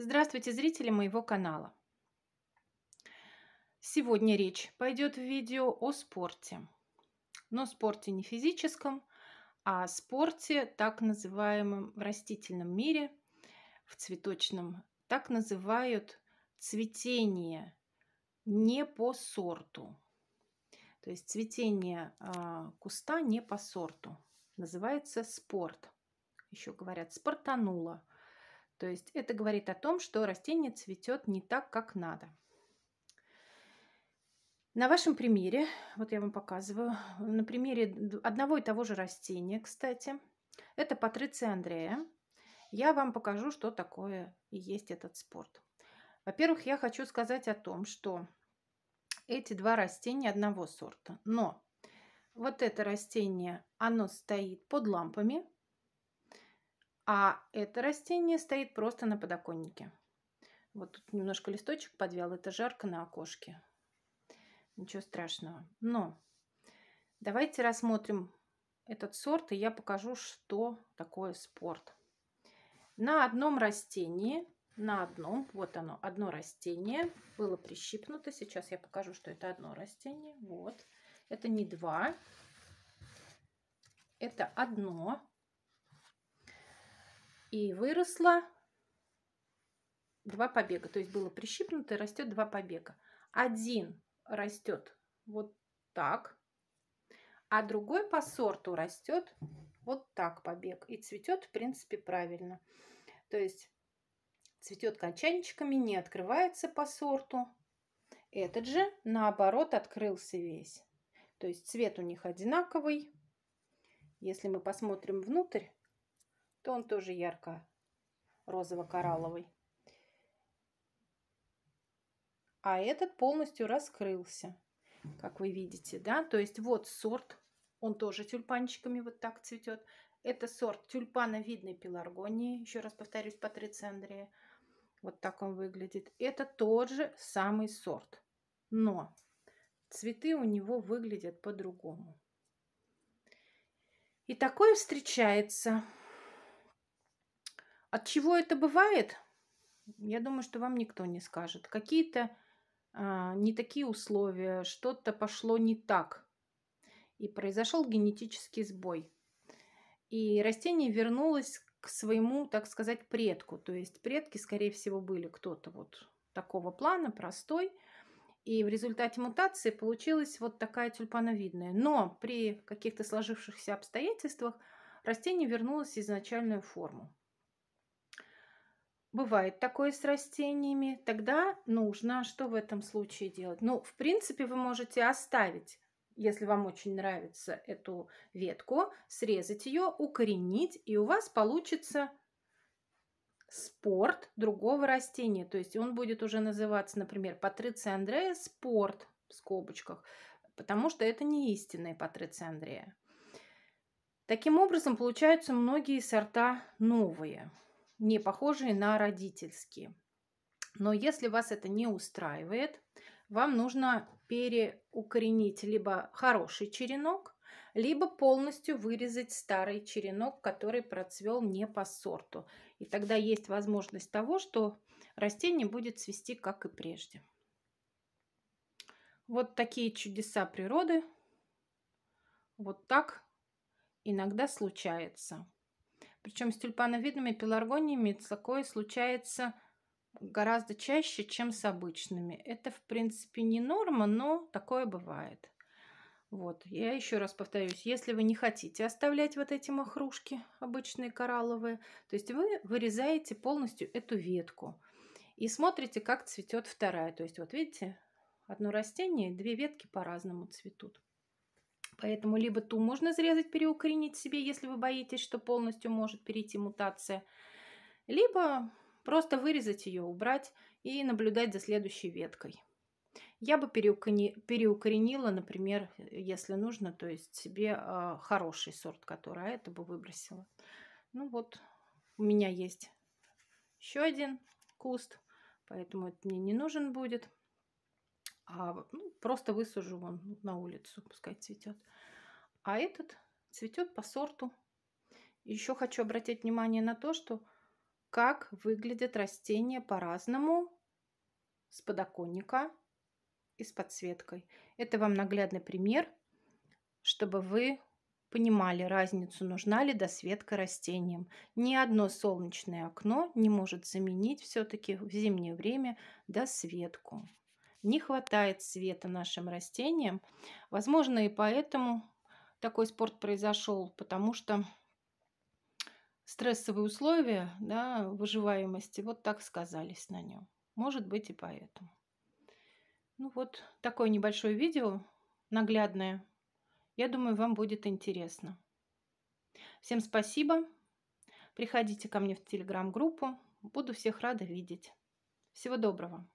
Здравствуйте, зрители моего канала! Сегодня речь пойдет в видео о спорте. Но спорте не физическом, а спорте так называемом в растительном мире, в цветочном, так называют цветение не по сорту. То есть цветение э, куста не по сорту. Называется спорт. Еще говорят спортануло. То есть это говорит о том, что растение цветет не так, как надо. На вашем примере, вот я вам показываю, на примере одного и того же растения, кстати, это Патриция Андрея. Я вам покажу, что такое и есть этот спорт. Во-первых, я хочу сказать о том, что эти два растения одного сорта, но вот это растение, оно стоит под лампами, а это растение стоит просто на подоконнике. Вот тут немножко листочек подвял, это жарко на окошке. Ничего страшного. Но давайте рассмотрим этот сорт, и я покажу, что такое спорт. На одном растении, на одном, вот оно, одно растение было прищипнуто. Сейчас я покажу, что это одно растение. Вот, это не два, это одно и выросло два побега. То есть было прищипнуто и растет два побега. Один растет вот так, а другой по сорту растет вот так побег. И цветет, в принципе, правильно. То есть цветет кончанчиками, не открывается по сорту. Этот же, наоборот, открылся весь. То есть цвет у них одинаковый. Если мы посмотрим внутрь, то он тоже ярко розово-коралловый. А этот полностью раскрылся, как вы видите, да? То есть вот сорт, он тоже тюльпанчиками вот так цветет. Это сорт тюльпана видной пеларгонии, еще раз повторюсь, Патриция Андрея. Вот так он выглядит. Это тот же самый сорт, но цветы у него выглядят по-другому. И такое встречается. От чего это бывает? Я думаю, что вам никто не скажет. Какие-то а, не такие условия, что-то пошло не так. И произошел генетический сбой. И растение вернулось к своему, так сказать, предку. То есть предки, скорее всего, были кто-то вот такого плана, простой. И в результате мутации получилась вот такая тюльпановидная. Но при каких-то сложившихся обстоятельствах растение вернулось в изначальную форму. Бывает такое с растениями. Тогда нужно, а что в этом случае делать? Ну, в принципе, вы можете оставить, если вам очень нравится эту ветку, срезать ее, укоренить, и у вас получится спорт другого растения. То есть он будет уже называться, например, Патриция Андрея спорт в скобочках, потому что это не истинная Патриция Андрея. Таким образом, получаются многие сорта новые – не похожие на родительские. Но если вас это не устраивает, вам нужно переукоренить либо хороший черенок, либо полностью вырезать старый черенок, который процвел не по сорту. И тогда есть возможность того, что растение будет цвести, как и прежде. Вот такие чудеса природы. Вот так иногда случается. Причем с тюльпановидными пеларгониями такое случается гораздо чаще, чем с обычными. Это, в принципе, не норма, но такое бывает. Вот, я еще раз повторюсь, если вы не хотите оставлять вот эти махрушки, обычные коралловые, то есть вы вырезаете полностью эту ветку и смотрите, как цветет вторая. То есть вот видите, одно растение, две ветки по-разному цветут. Поэтому либо ту можно срезать, переукоренить себе, если вы боитесь, что полностью может перейти мутация, либо просто вырезать ее, убрать и наблюдать за следующей веткой. Я бы переукоренила, например, если нужно, то есть себе а, хороший сорт, который, а это бы выбросила. Ну вот, у меня есть еще один куст, поэтому это мне не нужен будет. А ну, просто высажу вон ну, на улицу, пускай цветет. А этот цветет по сорту. Еще хочу обратить внимание на то, что как выглядят растения по-разному с подоконника и с подсветкой. Это вам наглядный пример, чтобы вы понимали разницу, нужна ли досветка растениям. Ни одно солнечное окно не может заменить все-таки в зимнее время досветку. Не хватает света нашим растениям. Возможно, и поэтому такой спорт произошел, потому что стрессовые условия да, выживаемости вот так сказались на нем. Может быть и поэтому. Ну вот такое небольшое видео, наглядное. Я думаю, вам будет интересно. Всем спасибо. Приходите ко мне в телеграм-группу. Буду всех рада видеть. Всего доброго.